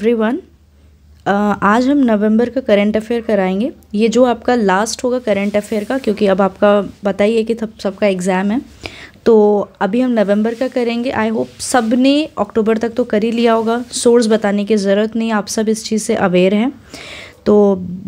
Everyone आज हम नवंबर का करंट अफेयर कराएंगे ये जो आपका लास्ट होगा करंट अफेयर का क्योंकि अब आपका बताइए कि सब सबका एग्ज़ाम है तो अभी हम नवंबर का करेंगे आई होप सब ने अक्टूबर तक तो कर ही लिया होगा सोर्स बताने की ज़रूरत नहीं आप सब इस चीज़ से अवेयर हैं तो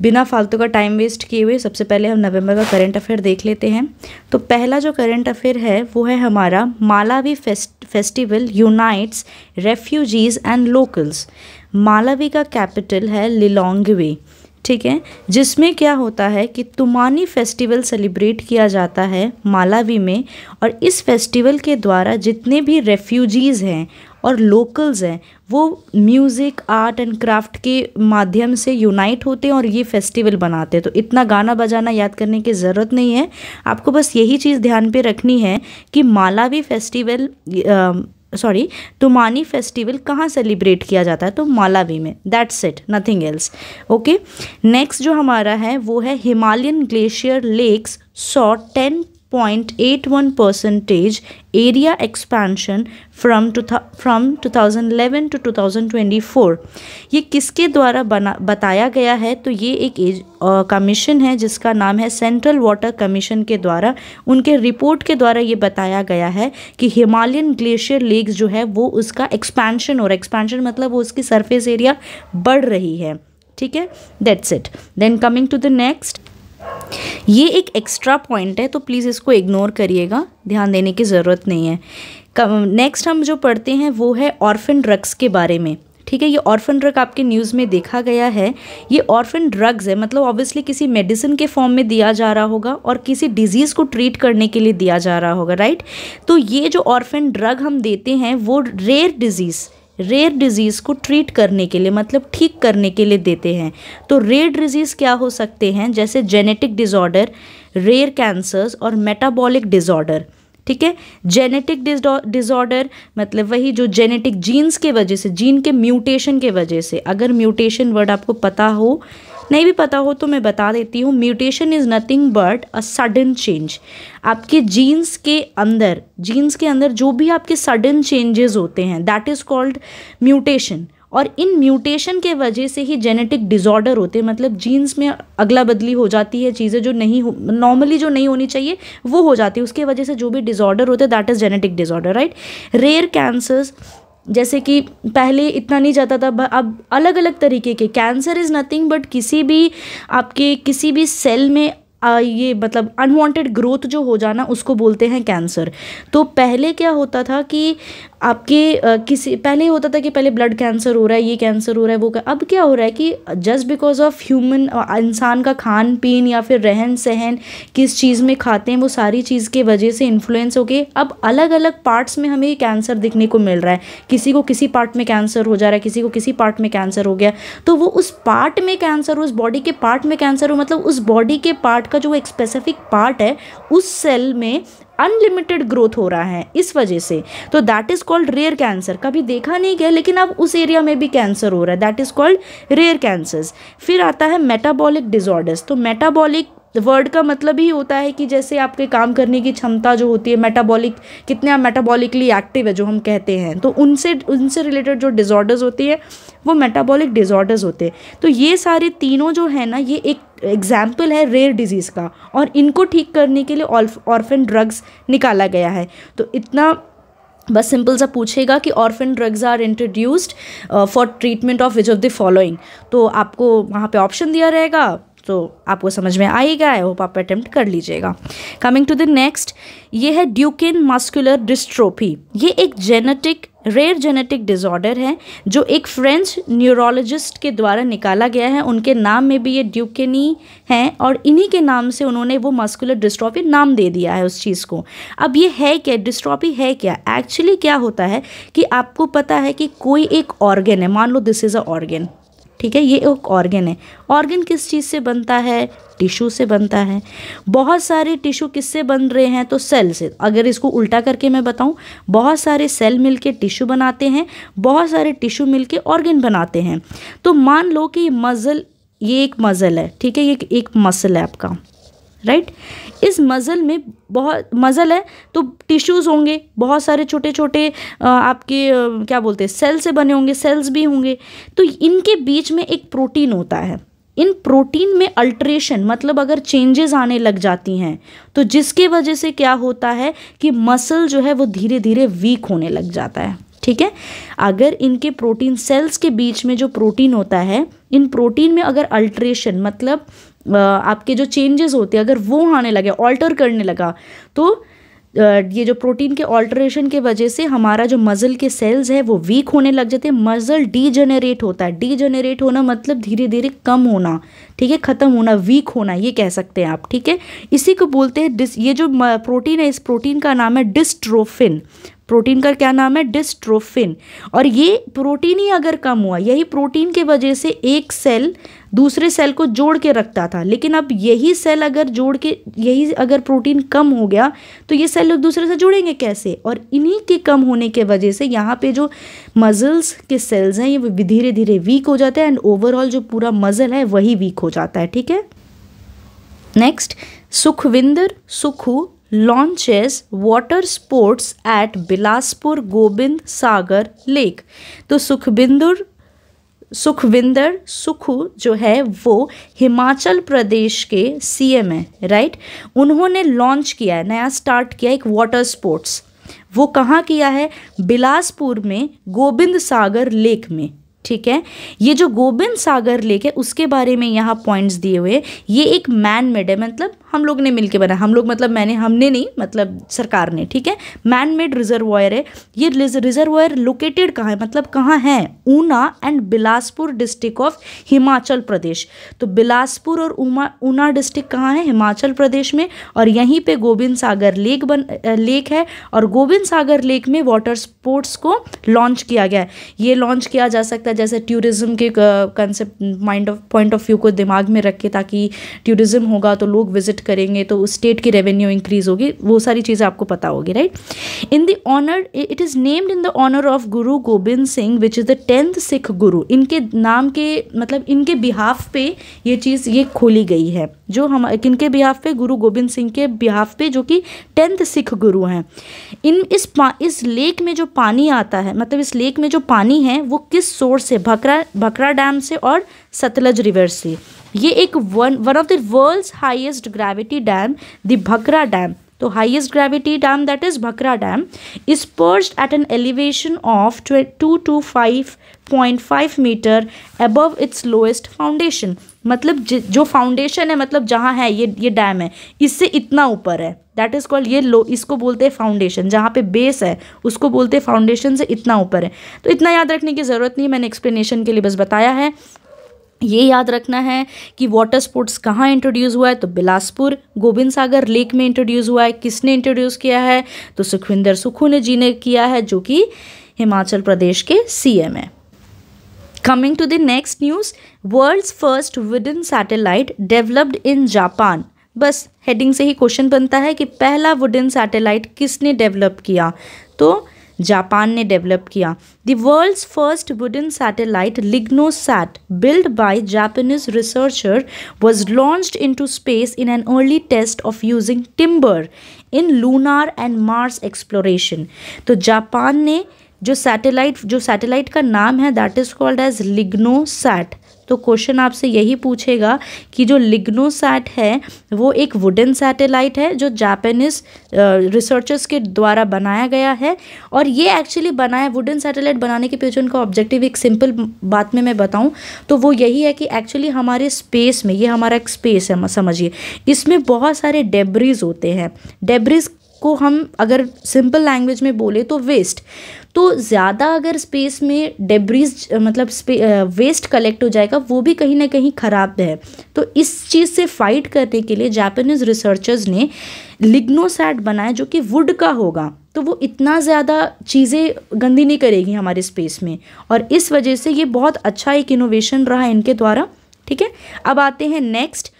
बिना फालतू का टाइम वेस्ट किए हुए सबसे पहले हम नवंबर का करंट अफेयर देख लेते हैं तो पहला जो करंट अफेयर है वो है हमारा Malawi fest festival unites refugees and locals Malawi का कैपिटल है लिलोंगवे ठीक है जिसमें क्या होता है कि तुमानी फेस्टिवल सेलिब्रेट किया जाता है मालावी में और इस फेस्टिवल के द्वारा जितने भी रेफ्यूजीज़ हैं और लोकल्स हैं वो म्यूज़िक आर्ट एंड क्राफ्ट के माध्यम से यूनाइट होते हैं और ये फेस्टिवल बनाते हैं तो इतना गाना बजाना याद करने की ज़रूरत नहीं है आपको बस यही चीज़ ध्यान पे रखनी है कि Malawi festival uh, sorry Tumaini festival कहाँ सेलिब्रेट किया जाता है तो मालावी में that's it nothing else okay next जो हमारा है वो है Himalayan glacier lakes saw ten 0.81 percentage area expansion from two from thousand twenty four ये किसके द्वारा बना बताया गया है तो ये एक कमीशन है जिसका नाम है सेंट्रल वाटर कमीशन के द्वारा उनके रिपोर्ट के द्वारा ये बताया गया है कि हिमालयन ग्लेशियर लेक्स जो है वो उसका एक्सपेंशन और एक्सपेंशन मतलब वो उसकी सरफेस एरिया बढ़ रही है ठीक है that's it then coming to the next ये एक एक्स्ट्रा पॉइंट है तो प्लीज़ इसको इग्नोर करिएगा ध्यान देने की ज़रूरत नहीं है नेक्स्ट हम जो पढ़ते हैं वो है ऑर्फन ड्रग्स के बारे में ठीक है ये ऑर्फन ड्रग आपके न्यूज़ में देखा गया है ये ऑर्फन ड्रग्स है मतलब ऑब्वियसली किसी मेडिसिन के फॉर्म में दिया जा रहा होगा और किसी डिजीज़ को ट्रीट करने के लिए दिया जा रहा होगा राइट तो ये जो ऑर्फन ड्रग हम देते हैं वो रेयर डिजीज़ रेयर डिजीज़ को ट्रीट करने के लिए मतलब ठीक करने के लिए देते हैं तो रेयर डिजीज़ क्या हो सकते हैं जैसे जेनेटिक डिज़ॉर्डर रेयर कैंसर्स और मेटाबॉलिक डिज़ॉर्डर ठीक है जेनेटिक डिजॉर्डर मतलब वही जो जेनेटिक जीन्स के वजह से जीन के म्यूटेशन के वजह से अगर म्यूटेशन वर्ड आपको पता हो नहीं भी पता हो तो मैं बता देती हूँ mutation is nothing but a sudden change आपके जीन्स के अंदर जीन्स के अंदर जो भी आपके सडन चेंजेस होते हैं दैट इज़ कॉल्ड म्यूटेशन और इन म्यूटेशन के वजह से ही जेनेटिक डिजॉर्डर होते हैं मतलब जीन्स में अगला बदली हो जाती है चीज़ें जो नहीं नॉर्मली जो नहीं होनी चाहिए वो हो जाती है उसके वजह से जो भी डिजॉर्डर होते हैं that is genetic disorder right rare cancers जैसे कि पहले इतना नहीं जाता था अब अलग अलग तरीके के कैंसर इज़ नथिंग बट किसी भी आपके किसी भी सेल में आ, ये मतलब अनवांटेड ग्रोथ जो हो जाना उसको बोलते हैं कैंसर तो पहले क्या होता था कि आपके आ, किसी पहले होता था कि पहले ब्लड कैंसर हो रहा है ये कैंसर हो रहा है वो अब क्या हो रहा है कि जस्ट बिकॉज ऑफ ह्यूमन इंसान का खान पीन या फिर रहन सहन किस चीज़ में खाते हैं वो सारी चीज़ के वजह से इन्फ्लुएंस हो गए अब अलग अलग पार्ट्स में हमें कैंसर दिखने को मिल रहा है किसी को किसी पार्ट में कैंसर हो जा रहा है किसी को किसी पार्ट में कैंसर हो गया तो वो उस पार्ट में कैंसर हो उस बॉडी के पार्ट में कैंसर हो मतलब उस बॉडी के पार्ट का जो एक स्पेसिफिक पार्ट है उस सेल में अनलिमिटेड ग्रोथ हो रहा है इस वजह से तो that is called rare cancer कभी देखा नहीं गया लेकिन अब उस एरिया में भी कैंसर हो रहा है that is called rare cancers फिर आता है मेटाबॉलिक डिजॉर्डर्स तो मेटाबॉलिक वर्ड का मतलब ही होता है कि जैसे आपके काम करने की क्षमता जो होती है मेटाबॉलिक कितने आप मेटाबॉलिकली एक्टिव है जो हम कहते हैं तो उनसे उनसे रिलेटेड जो डिजॉर्डर्स होती है वो मेटाबॉलिक डिजॉर्डर्स होते हैं तो ये सारे तीनों जो है ना ये एक एग्जाम्पल है रेयर डिजीज़ का और इनको ठीक करने के लिए ऑर्फन ड्रग्स निकाला गया है तो इतना बस सिंपल सा पूछेगा कि orphan drugs are introduced for treatment of which of the following तो आपको वहाँ पे ऑप्शन दिया रहेगा तो आपको समझ में आएगा आई होप आप अटैम्प्ट कर लीजिएगा कमिंग टू द नेक्स्ट ये है ड्यूकिन मस्कुलर डिस्ट्रोफी ये एक जेनेटिक रेयर जेनेटिक डिसऑर्डर है जो एक फ्रेंच न्यूरोलॉजिस्ट के द्वारा निकाला गया है उनके नाम में भी ये ड्यूकेनी हैं और इन्हीं के नाम से उन्होंने वो मस्कुलर डिस्ट्रॉफी नाम दे दिया है उस चीज़ को अब ये है क्या डिस्ट्रॉफी है क्या एक्चुअली क्या होता है कि आपको पता है कि कोई एक ऑर्गेन है मान लो दिस इज़ अ ऑर्गेन ठीक है ये एक ऑर्गन है ऑर्गन किस चीज़ से बनता है टिश्यू से बनता है बहुत सारे टिश्यू किससे बन रहे हैं तो सेल से अगर इसको उल्टा करके मैं बताऊं बहुत सारे सेल मिलके टिश्यू बनाते हैं बहुत सारे टिश्यू मिलके ऑर्गन बनाते हैं तो मान लो कि मज़ल ये एक मज़ल है ठीक है ये एक मसल है आपका राइट इस मज़ल में बहुत मज़ल है तो टिश्यूज़ होंगे बहुत सारे छोटे छोटे आपके क्या बोलते हैं सेल से बने होंगे सेल्स भी होंगे तो इनके बीच में एक प्रोटीन होता है इन प्रोटीन में अल्ट्रेशन मतलब अगर चेंजेस आने लग जाती हैं तो जिसके वजह से क्या होता है कि मसल जो है वो धीरे धीरे वीक होने लग जाता है ठीक है अगर इनके प्रोटीन सेल्स के बीच में जो प्रोटीन होता है इन प्रोटीन में अगर अल्ट्रेशन मतलब आपके जो चेंजेस होते हैं अगर वो आने लगे ऑल्टर करने लगा तो ये जो प्रोटीन के ऑल्ट्रेशन के वजह से हमारा जो मज़ल के सेल्स है वो वीक होने लग जाते हैं मज़ल डीजेनरेट होता है डीजनरेट होना मतलब धीरे धीरे कम होना ठीक है ख़त्म होना वीक होना ये कह सकते हैं आप ठीक है इसी को बोलते हैं डिस ये जो प्रोटीन है इस प्रोटीन का नाम है डिस्ट्रोफिन प्रोटीन का क्या नाम है डिस्ट्रोफिन और ये प्रोटीन ही अगर कम हुआ यही प्रोटीन के वजह से एक सेल दूसरे सेल को जोड़ के रखता था लेकिन अब यही सेल अगर जोड़ के यही अगर प्रोटीन कम हो गया तो ये सेल एक दूसरे से जुड़ेंगे कैसे और इन्हीं के कम होने के वजह से यहाँ पे जो मजल्स के सेल्स हैं ये धीरे धीरे वीक हो जाते हैं एंड ओवरऑल जो पूरा मजल है वही वीक हो जाता है ठीक है next Sukhvinder Sukhu launches water sports at Bilaspur Gobind Sagar lake तो सुखबिंदुर सुखविंदर सुखू जो है वो हिमाचल प्रदेश के सीएम है राइट उन्होंने लॉन्च किया है नया स्टार्ट किया एक वाटर स्पोर्ट्स वो कहाँ किया है बिलासपुर में गोविंद सागर लेक में ठीक है ये जो गोबिंद सागर लेक है उसके बारे में यहाँ पॉइंट्स दिए हुए ये एक मैन मेड है मतलब हम लोग ने मिलके बनाया हम लोग मतलब मैंने हमने नहीं मतलब सरकार ने ठीक है मैन मेड रिजर्वायर है ये रिजर्वायर लोकेटेड कहाँ है मतलब कहाँ है Una and Bilaspur district of Himachal Pradesh तो बिलासपुर और उमा ऊना डिस्ट्रिक्ट कहाँ है हिमाचल प्रदेश में और यहीं पर गोबिंद सागर लेक बन लेक है और गोबिंद सागर लेक में वाटर स्पोर्ट्स को लॉन्च किया गया है ये लॉन्च किया जा सकता है का जैसे टूरिज़्म के concept mind of point of view को दिमाग में रख के ताकि टूरिज़्म होगा तो लोग विजिट करेंगे तो उस स्टेट की रेवेन्यू इंक्रीज़ होगी वो सारी चीज़ें आपको पता होगी right in the honour it is named in the honour of Guru Gobind Singh which is the tenth Sikh Guru इनके नाम के मतलब इनके बिहाफ पे ये चीज़ ये खोली गई है जो हम इनके बिहाफ पे गुरु गोबिंद सिंह के बिहाफ पे जो कि टेंथ सिख गुरु हैं इन इस इस लेक में जो पानी आता है मतलब इस लेक में जो पानी है वो किस सोर्स से भकरा भकरा डैम से और सतलज रिवर से ये एक one one of the world's highest gravity dam the Bhakra dam तो highest gravity dam that is Bhakra dam is perched at an elevation of two two five five metre above its lowest foundation मतलब जो foundation है मतलब जहाँ है ये ये dam है इससे इतना ऊपर है दैट इज़ कॉल्ड ये लो इसको बोलते हैं फाउंडेशन जहाँ पे बेस है उसको बोलते हैं फाउंडेशन से इतना ऊपर है तो इतना याद रखने की ज़रूरत नहीं मैंने एक्सप्लेनेशन के लिए बस बताया है ये याद रखना है कि वाटर स्पोर्ट्स कहाँ इंट्रोड्यूस हुआ है तो बिलासपुर गोविंद सागर लेक में इंट्रोड्यूस हुआ है किसने इंट्रोड्यूस किया है तो सुखविंदर सुखू ने जी ने किया है जो कि हिमाचल प्रदेश के सीएम है coming to the next news world's first wooden satellite developed in Japan बस हेडिंग से ही क्वेश्चन बनता है कि पहला वुडन सैटेलाइट किसने डेवलप किया तो जापान ने डेवलप किया the world's first wooden satellite LignoSat build by Japanese researcher was launched into space in an early test of using timber in lunar and Mars exploration तो Japan ने जो satellite जो satellite का नाम है that is called as LignoSat तो question आपसे यही पूछेगा कि जो लिग्नोसैट है वो एक वुडन सैटेलाइट है जो जापानीज रिसर्चर्स uh, के द्वारा बनाया गया है और ये एक्चुअली बनाया वुडन सैटेलाइट बनाने के पीछे उनका ऑब्जेक्टिव एक सिंपल बात में मैं बताऊं तो वो यही है कि एक्चुअली हमारे स्पेस में ये हमारा एक स्पेस है समझिए इसमें बहुत सारे डेबरीज होते हैं डेबरीज को हम अगर सिंपल लैंग्वेज में बोले तो वेस्ट तो ज़्यादा अगर स्पेस में डेब्रीज मतलब वेस्ट कलेक्ट हो जाएगा वो भी कहीं ना कहीं ख़राब है तो इस चीज़ से फाइट करने के लिए जापानीज़ रिसर्चर्स ने लिग्नोसैट बनाया जो कि वुड का होगा तो वो इतना ज़्यादा चीज़ें गंदी नहीं करेगी हमारे स्पेस में और इस वजह से ये बहुत अच्छा एक इनोवेशन रहा इनके द्वारा ठीक है अब आते हैं next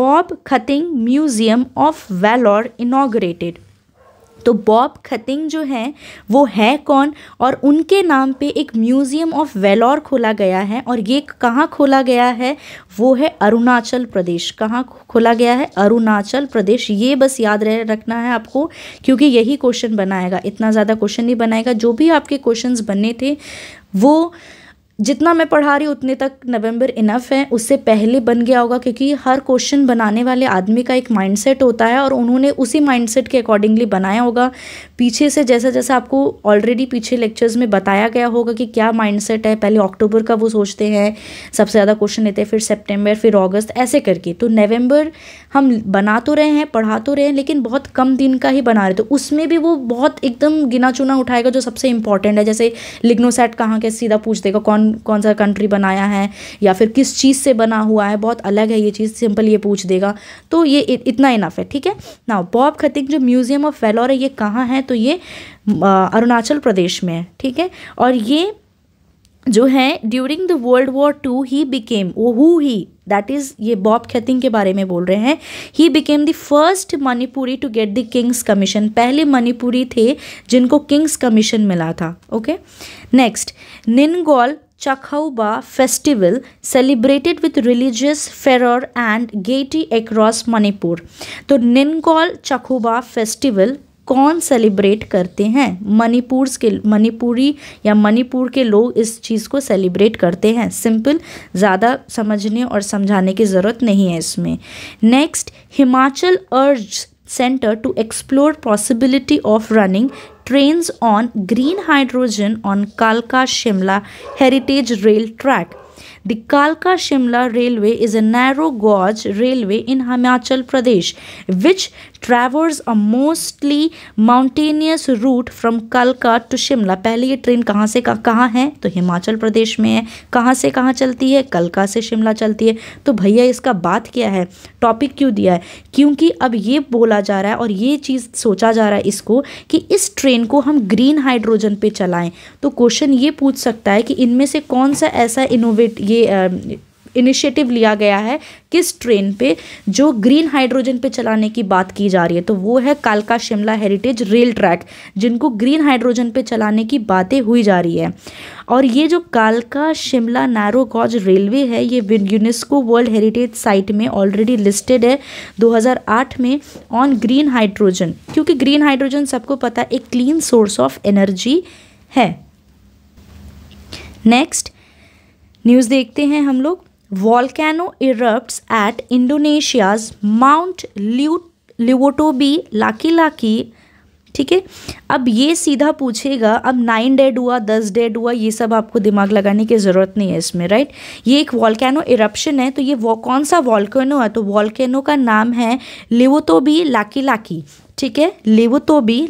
Bob Khathing museum of valour inaugurated तो बॉब खतिंग जो है वो है कौन और उनके नाम पे एक म्यूज़ियम ऑफ वेलोर खोला गया है और ये कहाँ खोला गया है वो है अरुणाचल प्रदेश कहाँ खोला गया है अरुणाचल प्रदेश ये बस याद रह रखना है आपको क्योंकि यही क्वेश्चन बनाएगा इतना ज़्यादा क्वेश्चन नहीं बनाएगा जो भी आपके क्वेश्चन बने थे वो जितना मैं पढ़ा रही हूँ उतने तक नवंबर इनफ है उससे पहले बन गया होगा क्योंकि हर क्वेश्चन बनाने वाले आदमी का एक माइंडसेट होता है और उन्होंने उसी माइंडसेट के अकॉर्डिंगली बनाया होगा पीछे से जैसा जैसा आपको ऑलरेडी पीछे लेक्चर्स में बताया गया होगा कि क्या माइंडसेट है पहले अक्टूबर का वो सोचते हैं सबसे ज़्यादा क्वेश्चन लेते हैं फिर सेप्टेम्बर फिर अगस्त ऐसे करके तो नवम्बर हम बना तो रहे हैं पढ़ा तो रहे हैं लेकिन बहुत कम दिन का ही बना रहे तो उसमें भी वो बहुत एकदम गिना चुना उठाएगा जो सबसे इंपॉर्टेंट है जैसे लिग्नोसैट कहाँ के सीधा पूछ देगा कौन कौन सा कंट्री बनाया है या फिर किस चीज़ से बना हुआ है बहुत अलग है ये चीज़ सिंपल ये पूछ देगा तो ये इतना इनफ है ठीक है ना बॉब खतिक जो म्यूज़ियम ऑफ वेलोर है ये कहाँ है तो ये अरुणाचल प्रदेश में है ठीक है और ये जो हैं during the world war two he became who he that is इज़ ये बॉब खेतिंग के बारे में बोल रहे हैं he became the first Manipuri to get the king's commission पहले मणिपुरी थे जिनको किंग्स कमीशन मिला था okay next Ninggol Chakouba festival celebrated with religious fervor and gaiety across Manipur तो निनगोल चखुबा फेस्टिवल कौन सेलिब्रेट करते हैं मणिपुर के मणिपुरी या मणिपुर के लोग इस चीज़ को सेलिब्रेट करते हैं सिंपल ज़्यादा समझने और समझाने की ज़रूरत नहीं है इसमें नेक्स्ट हिमाचल अर्ज centre to explore possibility of running trains on green hydrogen on कालका Shimla heritage rail track the कालका Shimla railway is a narrow gauge railway in Himachal Pradesh which traverse a mostly mountainous root from कलका to Shimla पहले ये train कहाँ से कहाँ कहाँ है तो हिमाचल प्रदेश में है कहाँ से कहाँ चलती है कलका से शिमला चलती है तो भैया इसका बात क्या है टॉपिक क्यों दिया है क्योंकि अब ये बोला जा रहा है और ये चीज़ सोचा जा रहा है इसको कि इस ट्रेन को हम ग्रीन हाइड्रोजन पे चलाएं तो क्वेश्चन ये पूछ सकता है कि इनमें से कौन सा ऐसा इनोवेट ये इनिशिएटिव लिया गया है किस ट्रेन पे जो ग्रीन हाइड्रोजन पे चलाने की बात की जा रही है तो वो है कालका शिमला हेरिटेज रेल ट्रैक जिनको ग्रीन हाइड्रोजन पे चलाने की बातें हुई जा रही है और ये जो कालका शिमला नैरो गॉज रेलवे है ये यूनेस्को वर्ल्ड हेरिटेज साइट में ऑलरेडी लिस्टेड है 2008 में ऑन ग्रीन हाइड्रोजन क्योंकि ग्रीन हाइड्रोजन सबको पता एक क्लीन सोर्स ऑफ एनर्जी है नेक्स्ट न्यूज़ देखते हैं हम लोग volcano erupts at Indonesia's Mount Liwotobi Laki Laki ठीक है अब ये सीधा पूछेगा अब नाइन डेड हुआ दस डेड हुआ ये सब आपको दिमाग लगाने की ज़रूरत नहीं है इसमें राइट ये एक वॉलकैनो इरप्शन है तो ये वो, कौन सा वॉलकैनो है तो वॉलकैनो का नाम है लिवोतोबी लाकी लाकी ठीक है लेवो तो भी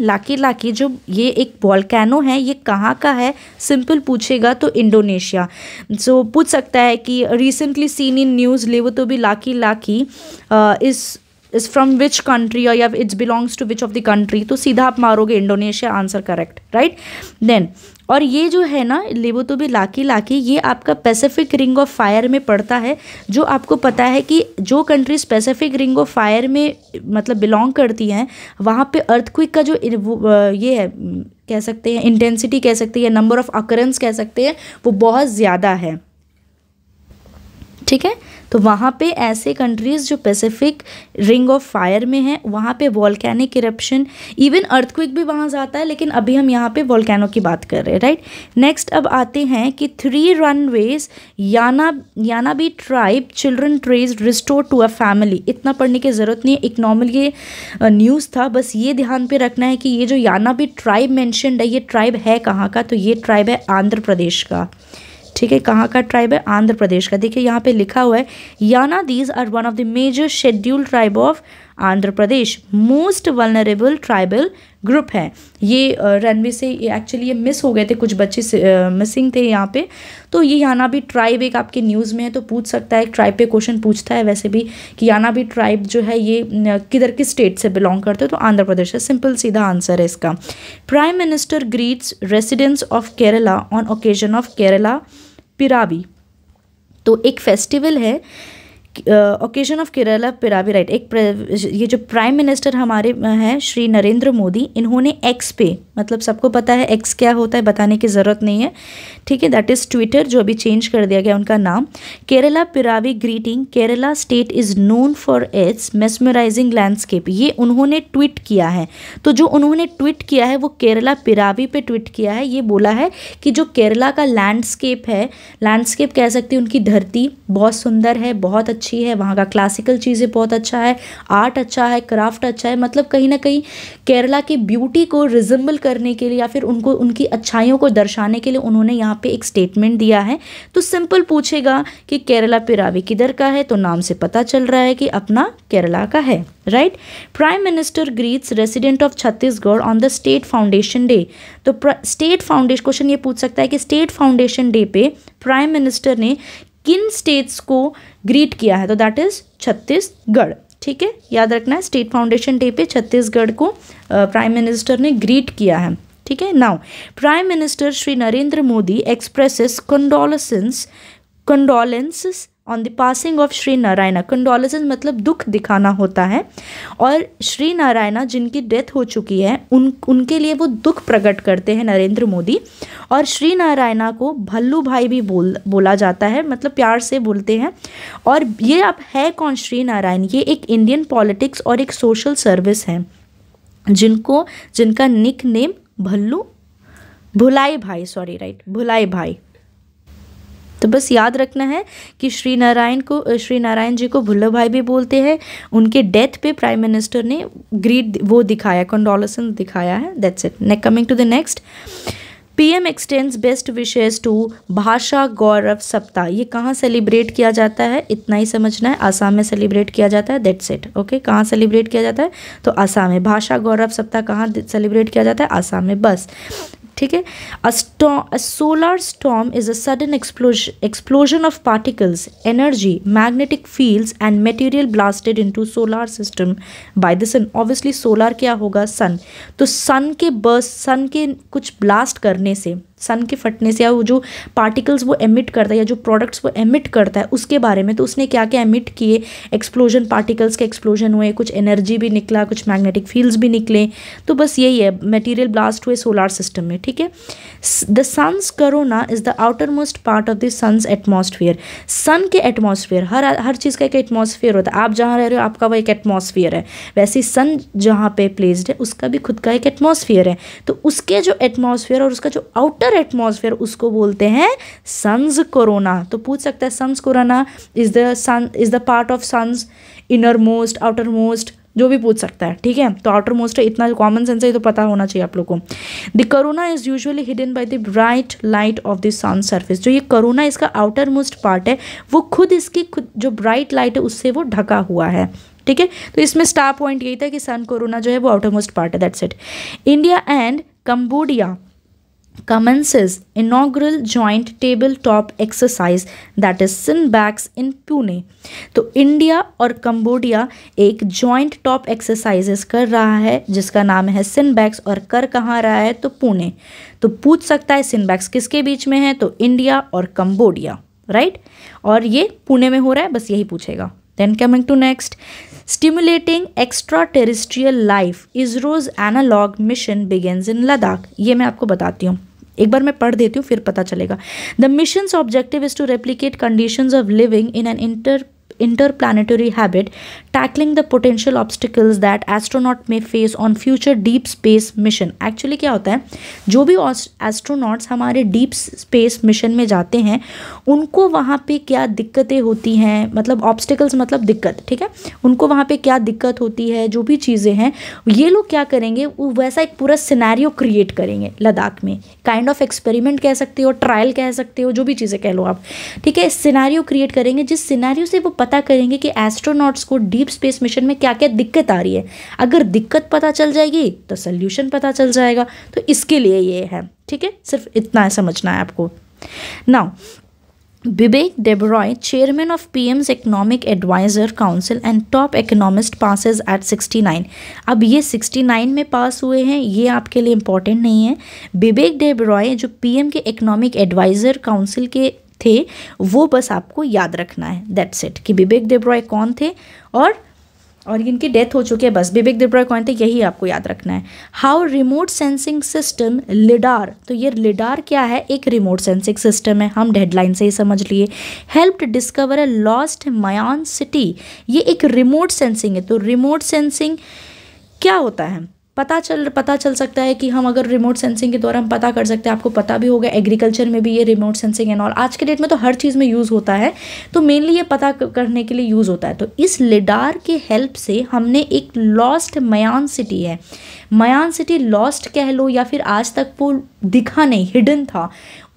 जो ये एक वॉलकैनो है ये कहाँ का है सिंपल पूछेगा तो इंडोनेशिया सो so, पूछ सकता है कि recently seen in news Lewotobi Laki laki इस uh, is from which country और या it's belongs to which of the country तो सीधा आप मारोगे Indonesia answer correct right then और ये जो है ना लेबो तो भी लाकी लाकी ये आपका पैसिफिक रिंग ऑफ फायर में पड़ता है जो आपको पता है कि जो country specific ring of fire में मतलब बिलोंग करती हैं वहाँ पे अर्थक्विक का जो ये है कह सकते हैं इंटेंसिटी कह सकते हैं नंबर ऑफ अकरेंस कह सकते हैं वो बहुत ज़्यादा है ठीक है तो वहाँ पे ऐसे कंट्रीज़ जो पैसिफिक रिंग ऑफ फायर में हैं वहाँ पे वॉलकैनिक इरप्शन इवन अर्थक्विक भी वहाँ जाता है लेकिन अभी हम यहाँ पे वॉलकैनो की बात कर रहे हैं राइट नेक्स्ट अब आते हैं कि थ्री रनवेज याना याना बी tribe children traced restored to a family इतना पढ़ने की ज़रूरत नहीं है इकनॉमल ये न्यूज़ था बस ये ध्यान पर रखना है कि ये जो याना ट्राइब मैंशनड है ये ट्राइब है कहाँ का तो ये ट्राइब है आंध्र प्रदेश का ठीक है कहाँ का ट्राइब है आंध्र प्रदेश का देखिए यहाँ पे लिखा हुआ है Yanadis are one of the major scheduled tribe of Andhra Pradesh most vulnerable tribal group है ये रनवे से एक्चुअली ये मिस हो गए थे कुछ बच्चे मिसिंग थे यहाँ पे तो ये याना भी ट्राइब एक आपके न्यूज़ में है तो पूछ सकता है ट्राइब पे क्वेश्चन पूछता है वैसे भी कि याना भी ट्राइब जो है ये किधर किस स्टेट से बिलोंग करते हो तो आंध्र प्रदेश है सिंपल सीधा आंसर है इसका prime minister greets residents of Kerala on occasion of Kerala Piravi तो एक फेस्टिवल है ओकेजन ऑफ केरला राइट एक ये जो प्राइम मिनिस्टर हमारे हैं श्री नरेंद्र मोदी इन्होंने एक्स पे मतलब सबको पता है एक्स क्या होता है बताने की ज़रूरत नहीं है ठीक है दैट इज़ ट्विटर जो अभी चेंज कर दिया गया उनका नाम Kerala Piravi greeting Kerala state is known for its mesmerising landscape ये उन्होंने ट्वीट किया है तो जो उन्होंने ट्वीट किया है वो केरला पिरावी पे ट्वीट किया है ये बोला है कि जो केरला का लैंडस्केप है लैंडस्केप कह सकते हैं उनकी धरती बहुत सुंदर है बहुत अच्छी है वहाँ का क्लासिकल चीज़ें बहुत अच्छा है आर्ट अच्छा है क्राफ्ट अच्छा है मतलब कहीं ना कहीं केरला की ब्यूटी को रिजम्बल करने के लिए या फिर उनको उनकी अच्छाइयों को दर्शाने के लिए उन्होंने यहाँ पे एक स्टेटमेंट दिया है तो सिंपल पूछेगा कि केरला पिरावी किधर का है तो नाम से पता चल रहा है कि अपना केरला का है right prime minister greets resident of Chhattisgarh on the state foundation day तो स्टेट फाउंडेशन क्वेश्चन ये पूछ सकता है कि स्टेट फाउंडेशन डे पे प्राइम मिनिस्टर ने किन स्टेट्स को ग्रीट किया है तो दैट इज छत्तीसगढ़ ठीक है याद रखना है स्टेट फाउंडेशन डे पे छत्तीसगढ़ को प्राइम मिनिस्टर ने ग्रीट किया है ठीक है now prime minister Shri Narendra Modi expresses condolences condolences on the passing of Shri Narayana condolences मतलब दुख दिखाना होता है और श्री नारायणा जिनकी डेथ हो चुकी है उन उनके लिए वो दुख प्रकट करते हैं नरेंद्र मोदी और श्री नारायणा को भल्लू भाई भी बोल बोला जाता है मतलब प्यार से बोलते हैं और ये अब है कौन श्री नारायण ये एक इंडियन पॉलिटिक्स और एक सोशल सर्विस है जिनको जिनका निक नेम भल्लू भुलाई भाई सॉरी राइट भुलाई भाई तो बस याद रखना है कि श्री नारायण को श्री नारायण जी को भुल्ला भाई भी बोलते हैं उनके डेथ पे प्राइम मिनिस्टर ने ग्रीड वो दिखाया कंडोलसन दिखाया है दैट्स इट ने coming to the next PM extends best wishes to Bhasha Gaurav सप्ताह ये कहाँ सेलिब्रेट किया जाता है इतना ही समझना है आसाम में सेलिब्रेट किया जाता है दैट्स इट ओके कहाँ सेलिब्रेट किया जाता है तो आसाम में भाषा गौरव सप्ताह कहाँ सेलिब्रेट किया जाता है आसाम में बस ठीक है a solar storm is a sudden explosion of particles energy magnetic fields and material blasted into solar system by the sun obviously solar क्या होगा सन तो सन के बर्स सन के कुछ ब्लास्ट करने से सन के फटने से या वो जो पार्टिकल्स वो एमिट करता है या जो प्रोडक्ट्स वो एमिट करता है उसके बारे में तो उसने क्या क्या एमिट किए एक्सप्लोजन पार्टिकल्स के एक्सप्लोजन हुए कुछ एनर्जी भी निकला कुछ मैग्नेटिक फील्ड्स भी निकले तो बस यही है मटेरियल ब्लास्ट हुए सोलार सिस्टम में ठीक है the sun's corona is the outer most part of the sun's atmosphere sun के एटमोसफियर हर हर चीज़ का एक एटमोसफियर होता है आप जहाँ रह रहे हो आपका वो एक एटमोसफियर है वैसे सन जहाँ पे प्लेस्ड है उसका भी खुद का एक एटमोसफियर है तो उसके जो एटमोसफियर और उसका जो आउटर इंटर एटमोसफेयर उसको बोलते हैं सन्स कोरोना तो पूछ सकता है sun's corona is the sun is the part of sun's inner most outer most जो भी पूछ सकता है ठीक है तो आउटर मोस्ट है इतना कॉमन सेंस है तो पता होना चाहिए आप लोगों को the corona is usually hidden by the bright light of the sun surface जो ये करोना इसका आउटर मोस्ट पार्ट है वो खुद इसकी खुद जो ब्राइट लाइट है उससे वो ढका हुआ है ठीक है तो इसमें स्टार पॉइंट यही था कि सन कोरोना जो है वो आउटर मोस्ट पार्ट है that's it India and Cambodia commences inaugural joint tabletop exercise that is Sinbacks in Pune. तो इंडिया और कंबोडिया एक जॉइंट टॉप एक्सरसाइजेस कर रहा है जिसका नाम है सिनबैक्स और कर कहाँ रहा है तो पुणे तो पूछ सकता है सिनबैक्स किसके बीच में है तो इंडिया और कंबोडिया राइट और ये पुणे में हो रहा है बस यही पूछेगा Then coming to next, stimulating extraterrestrial life, ISRO's analog mission begins in Ladakh. ये मैं आपको बताती हूँ एक बार मैं पढ़ देती हूँ फिर पता चलेगा the mission objective is to replicate condition of living in an inter planetary habit tackling the potential obstacles that astronaut may face on future deep space mission actually क्या होता है जो भी एस्ट्रोनॉट्स हमारे डीप स्पेस मिशन में जाते हैं उनको वहाँ पे क्या दिक्कतें होती हैं मतलब ऑब्स्टिकल्स मतलब दिक्कत ठीक है उनको वहाँ पे क्या दिक्कत होती है जो भी चीज़ें हैं ये लोग क्या करेंगे वो वैसा एक पूरा सिनेरियो क्रिएट करेंगे लद्दाख में काइंड ऑफ एक्सपेरिमेंट कह सकते हो ट्रायल कह सकते हो जो भी चीज़ें कह लो आप ठीक है सिनारियो क्रिएट करेंगे जिस सिनारियो से वो पता करेंगे कि एस्ट्रोनॉट्स को डीप डीप स्पेस मिशन में क्या क्या दिक्कत आ रही है अगर दिक्कत पता चल जाएगी तो सल्यूशन पता चल जाएगा तो इसके लिए ये है ठीक है सिर्फ इतना है समझना है आपको now Vivek Debroy chairman of P M's PM's advisor council and top economist economist, at sixty nine अब ये सिक्सटी नाइन में पास हुए हैं ये आपके लिए इम्पॉर्टेंट नहीं है विवेक डेबरॉय जो पी एम के इकोनॉमिक एडवाइज़र काउंसिल के थे वो बस आपको याद रखना है दैट्स इट कि विवेक देब्रॉय कौन थे और और इनकी डेथ हो चुकी है बस विवेक देब्रॉय कौन थे यही आपको याद रखना है how remote sensing system LiDAR तो ये लिडार क्या है एक रिमोट सेंसिंग सिस्टम है हम डेडलाइन से ही समझ लिए helped discover a lost Mayan city ये एक रिमोट सेंसिंग है तो रिमोट सेंसिंग क्या होता है पता चल पता चल सकता है कि हम अगर रिमोट सेंसिंग के द्वारा हम पता कर सकते हैं आपको पता भी होगा एग्रीकल्चर में भी ये रिमोट सेंसिंग एंड ऑल आज के डेट में तो हर चीज़ में यूज़ होता है तो मेनली ये पता करने के लिए यूज़ होता है तो इस लिडार के हेल्प से हमने एक लॉस्ट मयान सिटी है मयान सिटी लॉस्ट कह लो या फिर आज तक वो दिखा नहीं हिडन था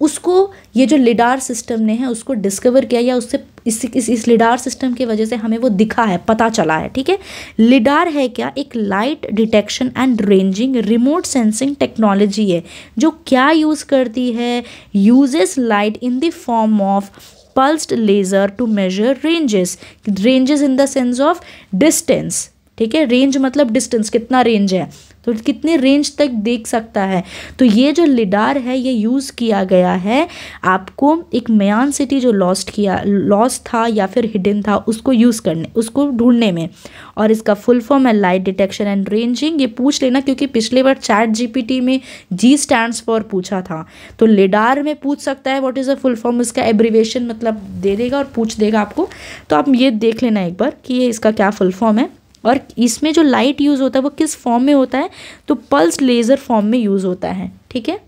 उसको ये जो लिडार सिस्टम ने है उसको डिस्कवर किया या उससे इस इस, इस लिडार सिस्टम की वजह से हमें वो दिखा है पता चला है ठीक है लिडार है क्या एक light detection and ranging remote sensing technology है जो क्या यूज़ करती है uses light in the form of pulsed laser to measure ranges ranges in the sense of distance ठीक है रेंज मतलब डिस्टेंस कितना रेंज है तो कितने रेंज तक देख सकता है तो ये जो लिडार है ये यूज़ किया गया है आपको एक मयान सिटी जो लॉस्ट किया लॉस था या फिर हिडन था उसको यूज़ करने उसको ढूंढने में और इसका फुल फॉर्म है लाइट डिटेक्शन एंड रेंजिंग ये पूछ लेना क्योंकि पिछले बार चैट जी में जी स्टैंड फॉर पूछा था तो लिडार में पूछ सकता है what is a full form इसका एब्रीवेशन मतलब दे देगा और पूछ देगा आपको तो आप ये देख लेना एक बार कि ये इसका क्या फुल फॉर्म है और इसमें जो लाइट यूज़ होता है वो किस फॉर्म में होता है तो पल्स लेज़र फॉर्म में यूज़ होता है ठीक है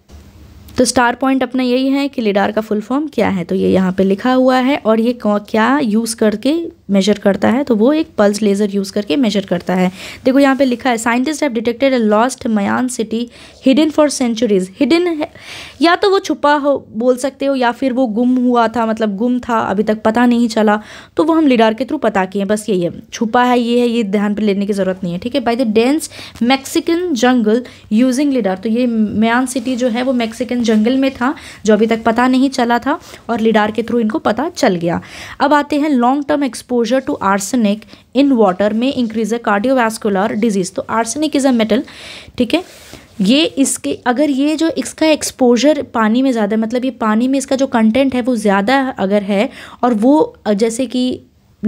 तो स्टार पॉइंट अपना यही है कि लिडार का फुल फॉर्म क्या है तो ये यहाँ पे लिखा हुआ है और ये क्या यूज़ करके मेजर करता है तो वो एक पल्स लेज़र यूज़ करके मेजर करता है देखो यहाँ पे लिखा है scientist have detected a lost Mayan city hidden for centuries hidden या तो वो छुपा हो बोल सकते हो या फिर वो गुम हुआ था मतलब गुम था अभी तक पता नहीं चला तो वो हम लिडार के थ्रू पता किए बस यही है छुपा है ये है ये ध्यान पर लेने की ज़रूरत नहीं है ठीक है by the dense Mexican jungle using LiDAR तो ये मयान सिटी जो है वो मैक्सिकन जंगल में था जो अभी तक पता नहीं चला था और लिडार के थ्रू इनको पता चल गया अब आते हैं long term exposure to arsenic in water में इंक्रीज अ कार्डियोवेस्कुलर डिजीज तो आर्सेनिक इज़ अ मेटल ठीक है ये इसके अगर ये जो इसका एक्सपोजर पानी में ज़्यादा मतलब ये पानी में इसका जो कंटेंट है वो ज़्यादा अगर है और वो जैसे कि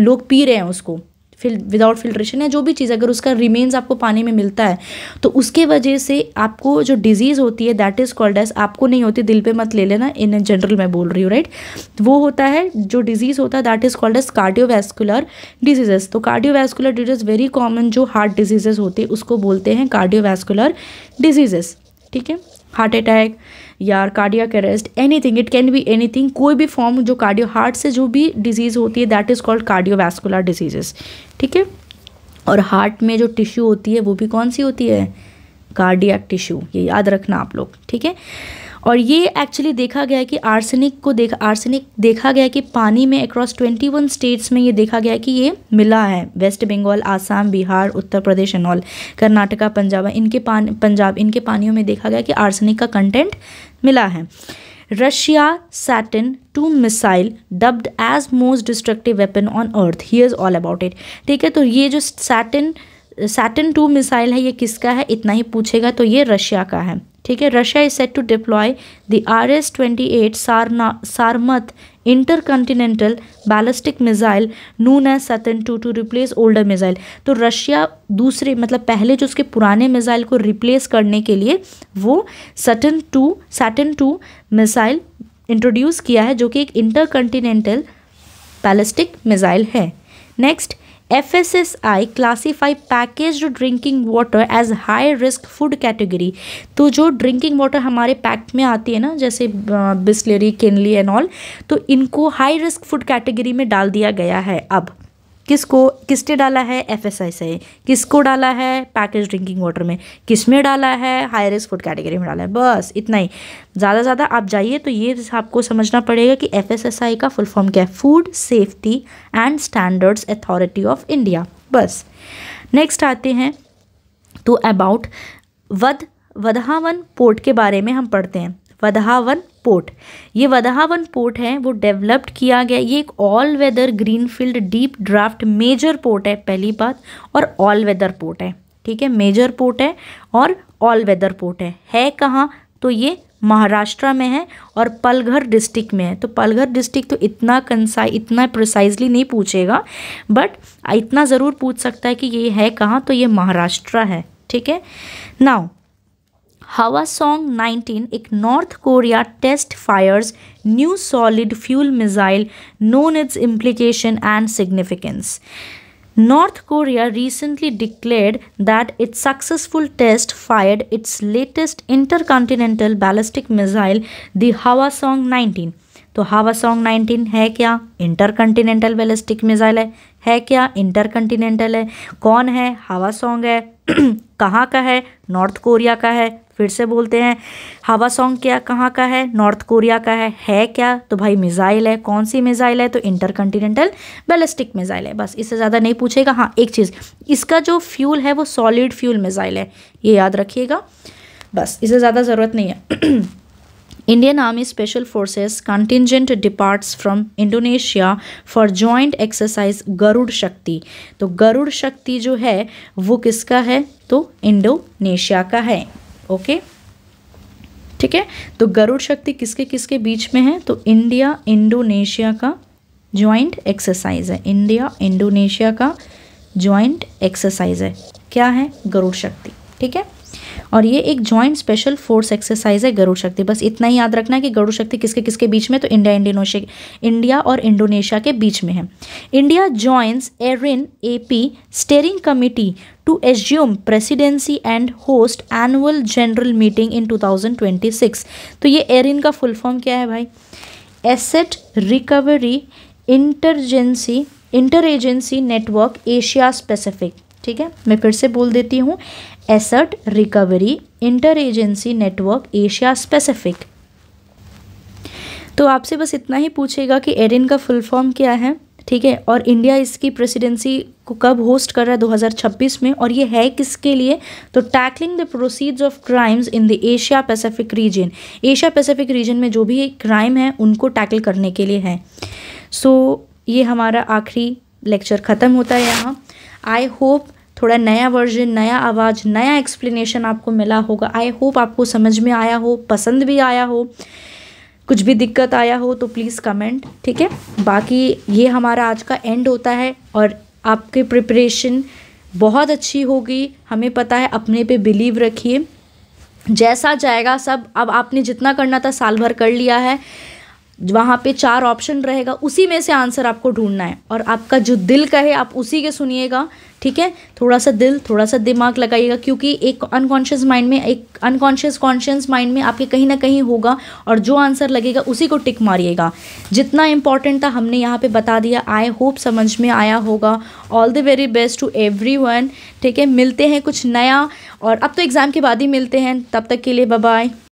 लोग पी रहे हैं उसको फिल विदाउट फिल्ट्रेशन या जो भी चीज़ अगर उसका रिमेन्स आपको पानी में मिलता है तो उसके वजह से आपको जो डिजीज़ होती है दैट इज़ कॉल्ड एज आपको नहीं होती दिल पे मत ले लेना इन जनरल मैं बोल रही हूँ राइट वो होता है जो डिजीज़ होता है that is called as cardiovascular diseases तो कार्डियोवैस्कुलर डिजीज वेरी कॉमन जो हार्ट डिजीजेस होते हैं उसको बोलते हैं कार्डियोवैस्कुलर डिजीजेस ठीक है हार्ट अटैक या cardiac arrest anything it can be anything कोई भी फॉर्म जो कार्डियो हार्ट से जो भी डिजीज़ होती है that is called cardiovascular diseases ठीक है और हार्ट में जो टिश्यू होती है वो भी कौन सी होती है कार्डियक टिश्यू ये याद रखना आप लोग ठीक है और ये एक्चुअली देखा गया है कि आर्सेनिक को देखा आर्सेनिक देखा गया कि पानी में अक्रॉस 21 स्टेट्स में ये देखा गया कि ये मिला है वेस्ट बंगाल आसाम बिहार उत्तर प्रदेश एंड ऑल कर्नाटका पंजाब इनके पान पंजाब इनके पानियों में देखा गया कि आर्सेनिक का कंटेंट मिला है Russia Satan two missile dubbed as most destructive weapon on earth he is all about it ठीक है तो ये जो सैटन सैटन टू मिसाइल है ये किसका है इतना ही पूछेगा तो ये रशिया का है ठीक है Russia is set to deploy the R S twenty eight सारना Sarmat intercontinental ballistic missile known as Satan two to replace older missile तो रशिया दूसरे मतलब पहले जो उसके पुराने मिज़ाइल को रिप्लेस करने के लिए वो Satan two Satan two missile introduce किया है जो कि एक इंटरकॉन्टिनेंटल बैलिस्टिक मिज़ाइल है next F S S I classify package drinking water as high risk food category तो जो ड्रिंकिंग वाटर हमारे पैक में आती है ना जैसे बिस्लरी केनली एंड ऑल तो इनको हाई रिस्क फूड कैटेगरी में डाल दिया गया है अब किसको किसने डाला है एफ एस आई से किसको डाला है पैकेज ड्रिंकिंग वाटर में किस में डाला है हाई रिस्क फूड कैटेगरी में डाला है बस इतना ही ज़्यादा ज़्यादा आप जाइए तो ये आपको समझना पड़ेगा कि एफ एस एस आई का फुल फॉर्म क्या है food safety and standards authority of India बस नेक्स्ट आते हैं तो अबाउट वध वधावन पोर्ट के बारे में हम पढ़ते हैं वधावन पोर्ट ये वधावन पोर्ट है वो डेवलप्ड किया गया ये एक all weather green field deep draft major port है पहली बात और ऑल वेदर पोर्ट है ठीक है मेजर पोर्ट है और ऑल वेदर पोर्ट है है कहाँ तो ये महाराष्ट्र में है और पलघर डिस्ट्रिक्ट में है तो पलघर डिस्ट्रिक्ट तो इतना कंसाइ इतना प्रिसाइजली नहीं पूछेगा बट इतना ज़रूर पूछ सकता है कि ये है कहाँ तो ये महाराष्ट्र है ठीक है नाउ हवा सॉन्ग 19 एक North Korea test fires new solid fuel missile known its implication and significance North recently Korea that its successful test successful its latest inter latest ballistic missile the Hwasong 19. तो हवा Hwasong 19 है क्या intercontinental ballistic missile है है क्या intercontinental है कौन है हवा सॉन्ग है कहाँ का है नॉर्थ कोरिया का है फिर से बोलते हैं हवा सॉन्ग क्या कहाँ का है नॉर्थ कोरिया का है है क्या तो भाई मिज़ाइल है कौन सी मिज़ाइल है तो इंटर कंटिनेंटल बैलिस्टिक मिज़ाइल है बस इससे ज़्यादा नहीं पूछेगा हाँ एक चीज़ इसका जो फ्यूल है वो सॉलिड फ्यूल मिज़ाइल है ये याद रखिएगा बस इससे ज़्यादा ज़रूरत नहीं है Indian army special forces contingent departs from Indonesia for joint exercise Garuda Shakti तो गरुड़ शक्ति जो है वो किसका है तो इंडोनेशिया का है ओके ठीक है तो गरुड़ शक्ति किसके किसके बीच में है तो इंडिया इंडोनेशिया का ज्वाइंट एक्सरसाइज है इंडिया इंडोनेशिया का ज्वाइंट एक्सरसाइज है क्या है गरुड़ शक्ति ठीक है और ये एक ज्वाइंट स्पेशल फोर्स एक्सरसाइज है गरुड़ शक्ति बस इतना ही याद रखना है कि गरुड़ शक्ति किसके किसके बीच में तो इंडिया इंडोनेशिया इंडिया और इंडोनेशिया के बीच में है India joins ARIN P steering presidency and host annual general meeting in two thousand twenty six तो ये एरिन का फुल फॉर्म क्या है भाई asset recovery interagency inter agency network Asia specific ठीक है मैं फिर से बोल देती हूँ asset recovery inter agency network Asia specific तो आपसे बस इतना ही पूछेगा कि एरिन का फुल फॉर्म क्या है ठीक है और इंडिया इसकी प्रेसिडेंसी को कब होस्ट कर रहा है 2026 में और ये है किसके लिए तो tackling the proceeds of crimes in the Asia Pacific region Asia Pacific region में जो भी क्राइम है उनको टैकल करने के लिए है सो so, ये हमारा आखिरी लेक्चर ख़त्म होता है यहाँ आई होप थोड़ा नया वर्जन नया आवाज़ नया एक्सप्लेनेशन आपको मिला होगा आई होप आपको समझ में आया हो पसंद भी आया हो कुछ भी दिक्कत आया हो तो प्लीज़ कमेंट ठीक है बाकी ये हमारा आज का एंड होता है और आपके प्रिपरेशन बहुत अच्छी होगी हमें पता है अपने पे बिलीव रखिए जैसा जाएगा सब अब आपने जितना करना था साल भर कर लिया है वहाँ पे चार ऑप्शन रहेगा उसी में से आंसर आपको ढूंढना है और आपका जो दिल कहे आप उसी के सुनिएगा ठीक है थोड़ा सा दिल थोड़ा सा दिमाग लगाइएगा क्योंकि एक अनकॉन्शियस माइंड में एक अनकॉन्शियस कॉन्शियस माइंड में आपके कहीं ना कहीं होगा और जो आंसर लगेगा उसी को टिक मारिएगा जितना इम्पॉर्टेंट था हमने यहाँ पर बता दिया आई होप समझ में आया होगा all the very best to everyone ठीक है मिलते हैं कुछ नया और अब तो एग्ज़ाम के बाद ही मिलते हैं तब तक के लिए बाय